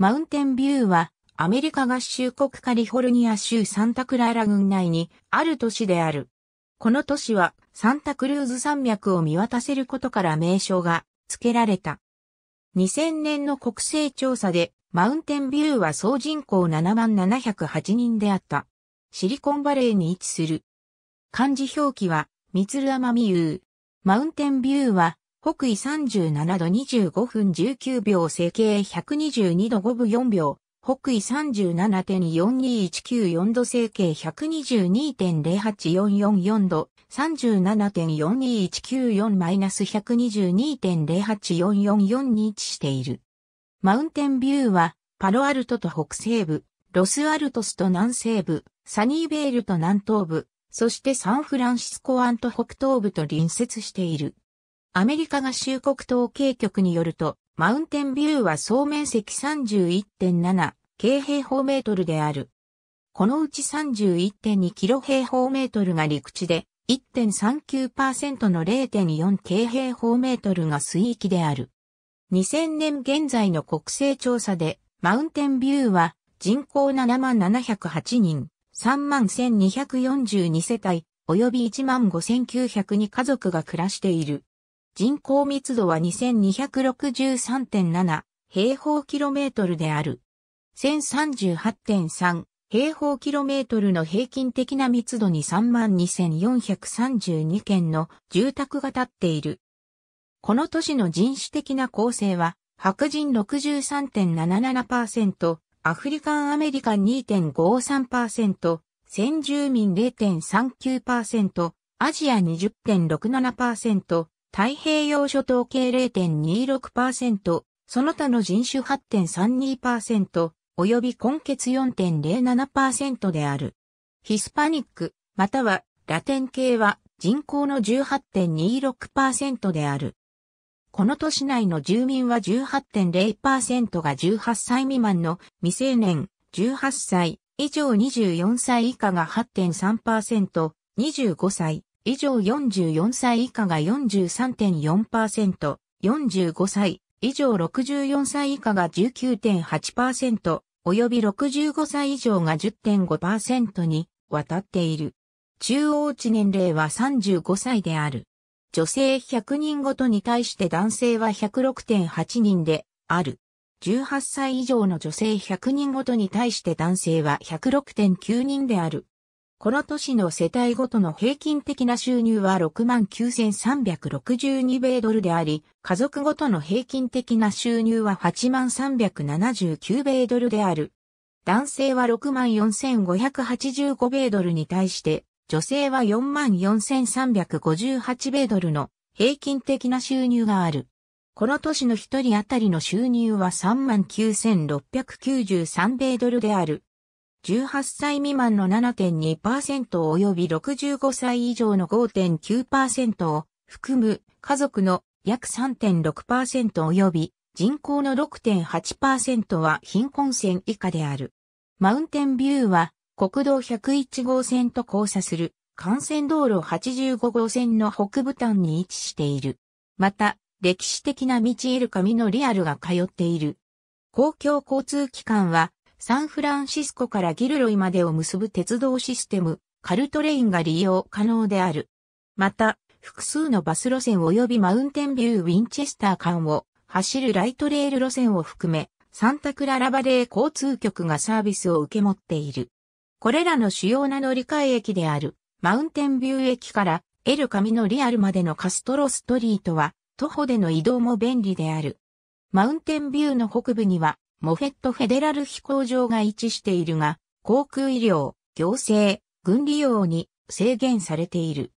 マウンテンビューは、アメリカ合衆国カリフォルニア州サンタクラーラ郡内にある都市である。この都市はサンタクルーズ山脈を見渡せることから名称が付けられた。2000年の国勢調査でマウンテンビューは総人口7万708人であった。シリコンバレーに位置する。漢字表記は、ミツルアマミユー。マウンテンビューは、北緯37度25分19秒整形122度5分4秒、北緯37.42194度整形122.08444度、37.42194-122.08444に位置している。マウンテンビューは、パロアルトと北西部、ロスアルトスと南西部、サニーベールと南東部、そしてサンフランシスコ湾と北東部と隣接している。アメリカ合衆国統計局によると、マウンテンビューは総面積31.7京平方メートルである。このうち31.2キロ平方メートルが陸地で、1.39%の0.4京平方メートルが水域である。2000年現在の国勢調査で、マウンテンビューは人口7708人、31242世帯、及び15902家族が暮らしている。人口密度は2263.7平方キロメートルである。1038.3平方キロメートルの平均的な密度に32,432件の住宅が建っている。この都市の人種的な構成は、白人63.77%、アフリカンアメリカン2.53%、先住民0.39%、アジア20.67%、太平洋諸島系0.26%、その他の人種8.32%、及び根血4.07%である。ヒスパニック、またはラテン系は人口の18.26%である。この都市内の住民は18.0%が18歳未満の未成年、18歳以上24歳以下が8.3%、25歳以上44歳以下が43.4%、45歳以上64歳以下が19.8%、及び65歳以上が10.5%に渡っている。中央値年齢は35歳である。女性100人ごとに対して男性は106.8人である。18歳以上の女性100人ごとに対して男性は106.9人である。この年の世帯ごとの平均的な収入は69,362米ドルであり、家族ごとの平均的な収入は83,79米ドルである。男性は64,585米ドルに対して、女性は44,358米ドルの平均的な収入がある。この年の一人当たりの収入は39,693米ドルである。18歳未満の7.2%及び65歳以上の5.9%を含む家族の約3.6%及び人口の6.8%は貧困線以下である。マウンテンビューは国道101号線と交差する幹線道路85号線の北部端に位置している。また、歴史的な道エルカミのリアルが通っている。公共交通機関はサンフランシスコからギルロイまでを結ぶ鉄道システム、カルトレインが利用可能である。また、複数のバス路線及びマウンテンビューウィンチェスター間を走るライトレール路線を含め、サンタクララバレー交通局がサービスを受け持っている。これらの主要な乗り換え駅である、マウンテンビュー駅からエルカミのリアルまでのカストロストリートは、徒歩での移動も便利である。マウンテンビューの北部には、モフェットフェデラル飛行場が位置しているが、航空医療、行政、軍利用に制限されている。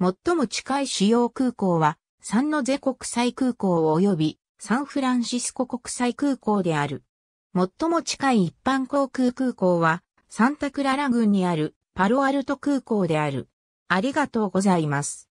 最も近い主要空港は、サンノゼ国際空港及びサンフランシスコ国際空港である。最も近い一般航空空港は、サンタクララ郡にあるパロアルト空港である。ありがとうございます。